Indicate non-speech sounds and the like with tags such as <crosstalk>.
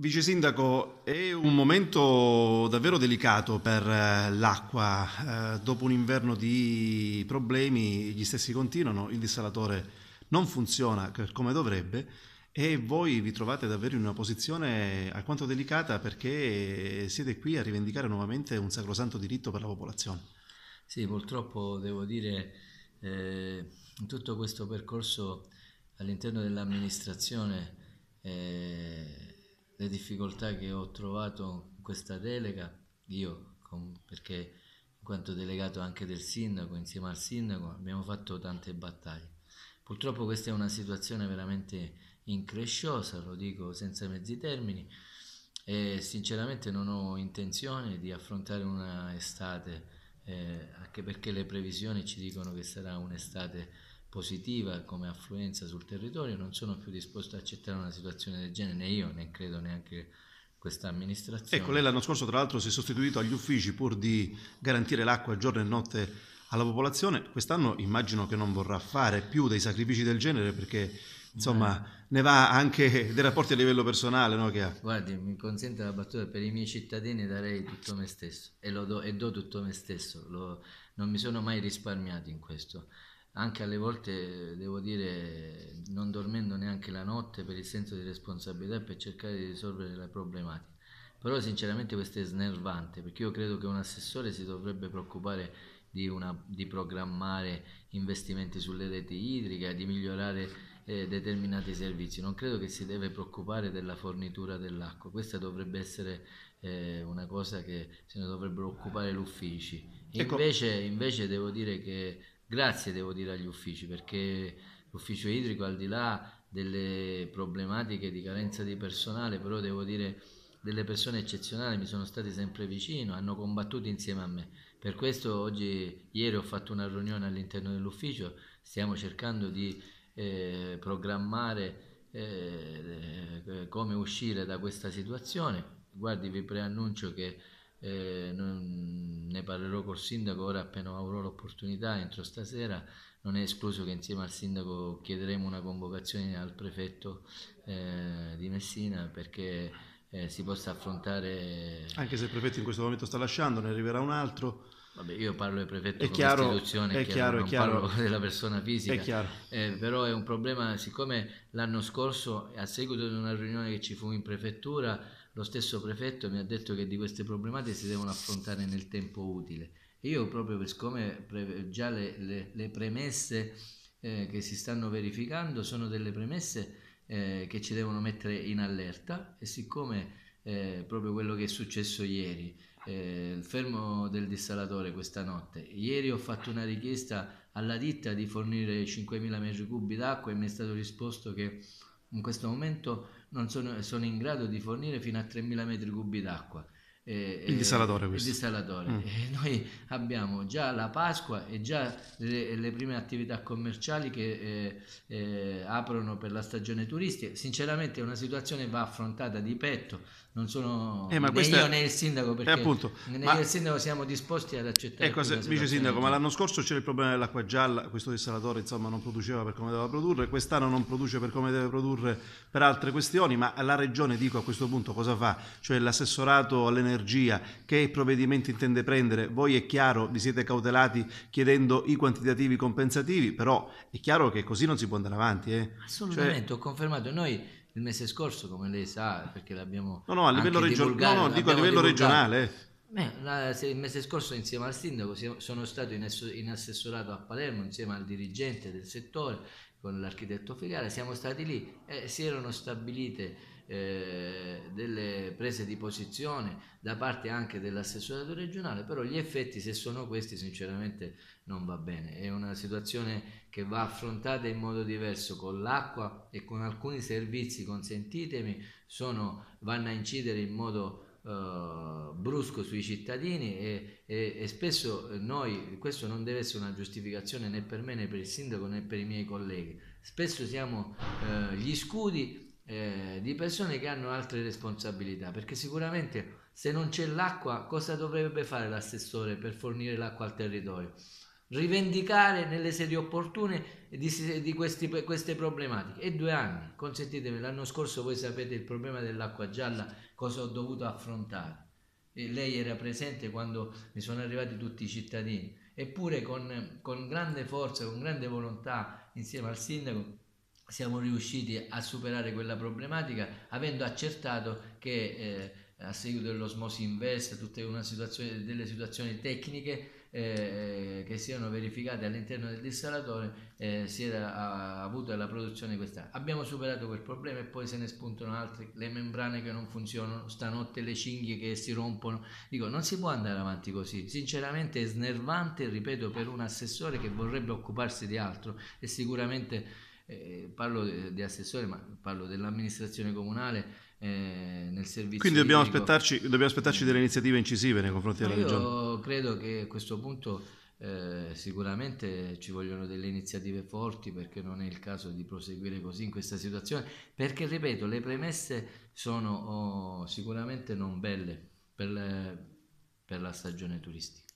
Vice Sindaco, è un momento davvero delicato per eh, l'acqua. Eh, dopo un inverno di problemi, gli stessi continuano, il dissalatore non funziona come dovrebbe e voi vi trovate davvero in una posizione alquanto delicata perché siete qui a rivendicare nuovamente un sacrosanto diritto per la popolazione. Sì, purtroppo devo dire, eh, in tutto questo percorso all'interno dell'amministrazione... Eh, le difficoltà che ho trovato in questa delega, io perché in quanto delegato anche del sindaco, insieme al sindaco abbiamo fatto tante battaglie. Purtroppo questa è una situazione veramente incresciosa, lo dico senza mezzi termini, e sinceramente non ho intenzione di affrontare una estate, eh, anche perché le previsioni ci dicono che sarà un'estate positiva come affluenza sul territorio, non sono più disposto ad accettare una situazione del genere, né io né credo neanche questa amministrazione. Ecco, lei l'anno scorso tra l'altro si è sostituito agli uffici pur di garantire l'acqua giorno e notte alla popolazione, quest'anno immagino che non vorrà fare più dei sacrifici del genere perché insomma Beh. ne va anche <laughs> dei rapporti a livello personale no, che ha. Guardi, mi consente la battuta, per i miei cittadini darei tutto me stesso e, do, e do tutto me stesso, lo, non mi sono mai risparmiato in questo anche alle volte devo dire non dormendo neanche la notte per il senso di responsabilità per cercare di risolvere le problematiche. Però sinceramente questo è snervante perché io credo che un assessore si dovrebbe preoccupare di, una, di programmare investimenti sulle reti idriche, di migliorare eh, determinati servizi. Non credo che si deve preoccupare della fornitura dell'acqua. Questa dovrebbe essere eh, una cosa che se ne dovrebbero occupare gli uffici. Ecco. Invece, invece devo dire che grazie devo dire agli uffici perché l'ufficio idrico al di là delle problematiche di carenza di personale, però devo dire delle persone eccezionali mi sono stati sempre vicino, hanno combattuto insieme a me. Per questo oggi, ieri ho fatto una riunione all'interno dell'ufficio, stiamo cercando di eh, programmare eh, eh come uscire da questa situazione. Guardi, vi preannuncio che eh, ne parlerò col sindaco ora appena avrò l'opportunità, entro stasera, non è escluso che insieme al sindaco chiederemo una convocazione al prefetto eh, di Messina perché eh, si possa affrontare... Anche se il prefetto in questo momento sta lasciando, ne arriverà un altro. Vabbè, io parlo del prefetto di chiaro, istituzione, è chiaro, chiaro, non chiaro. parlo della persona fisica, è chiaro. Eh, però è un problema, siccome l'anno scorso a seguito di una riunione che ci fu in prefettura lo stesso prefetto mi ha detto che di queste problematiche si devono affrontare nel tempo utile. Io proprio per siccome già le, le, le premesse eh, che si stanno verificando sono delle premesse eh, che ci devono mettere in allerta e siccome eh, proprio quello che è successo ieri, eh, il fermo del dissalatore questa notte, ieri ho fatto una richiesta alla ditta di fornire 5.000 metri cubi d'acqua e mi è stato risposto che in questo momento sono, sono in grado di fornire fino a 3.000 metri cubi d'acqua eh, il dissalatore eh, Il dissalatore. Mm. Eh, noi abbiamo già la Pasqua e già le, le prime attività commerciali che eh, eh, aprono per la stagione turistica. Sinceramente è una situazione che va affrontata di petto, non sono eh, né io né il sindaco perché eh, appunto, né ma... io il sindaco siamo disposti ad accettare. Ecco, se, vice sindaco, ma l'anno scorso c'era il problema dell'acqua gialla, questo dissalatore insomma non produceva per come doveva produrre, quest'anno non produce per come deve produrre per altre questioni, ma la regione dico a questo punto cosa fa? Cioè l'assessorato all'energia energia, che provvedimenti intende prendere. Voi è chiaro, vi siete cautelati chiedendo i quantitativi compensativi, però è chiaro che così non si può andare avanti. Eh. Assolutamente, cioè, ho confermato. Noi il mese scorso, come lei sa, perché l'abbiamo... No, no, a livello, region- no, no, a livello regionale. Eh. Beh, la, il mese scorso insieme al sindaco sono stato in, assessorato a Palermo insieme al dirigente del settore con l'architetto Figale, siamo stati lì e si erano stabilite eh, delle prese di posizione da parte anche dell'assessorato regionale, però gli effetti se sono questi sinceramente non va bene, è una situazione che va affrontata in modo diverso con l'acqua e con alcuni servizi, consentitemi, sono, vanno a incidere in modo eh, brusco sui cittadini e, e, e, spesso noi, questo non deve essere una giustificazione né per me né per il sindaco né per i miei colleghi, spesso siamo eh, gli scudi eh, di persone che hanno altre responsabilità, perché sicuramente se non c'è l'acqua cosa dovrebbe fare l'assessore per fornire l'acqua al territorio? rivendicare nelle sedi opportune di, di questi, queste problematiche. E due anni, consentitemi, l'anno scorso voi sapete il problema dell'acqua gialla, cosa ho dovuto affrontare. E lei era presente quando mi sono arrivati tutti i cittadini, eppure con, con grande forza, con grande volontà, insieme al sindaco, siamo riusciti a superare quella problematica avendo accertato che eh, a seguito dell'osmosi inversa, tutte situazione, delle situazioni tecniche, eh, che si erano verificate all'interno del dissalatore eh, si era avuta la produzione di questa. Abbiamo superato quel problema e poi se ne spuntano altri, le membrane che non funzionano, stanotte le cinghie che si rompono. Dico, non si può andare avanti così. Sinceramente è snervante, ripeto, per un assessore che vorrebbe occuparsi di altro e sicuramente eh, parlo di assessore, ma parlo dell'amministrazione comunale eh, nel servizio. Quindi dobbiamo aspettarci, dobbiamo aspettarci, delle iniziative incisive nei confronti della io regione. Io credo che a questo punto eh, sicuramente ci vogliono delle iniziative forti perché non è il caso di proseguire così in questa situazione, perché ripeto, le premesse sono oh, sicuramente non belle per, le, per la stagione turistica.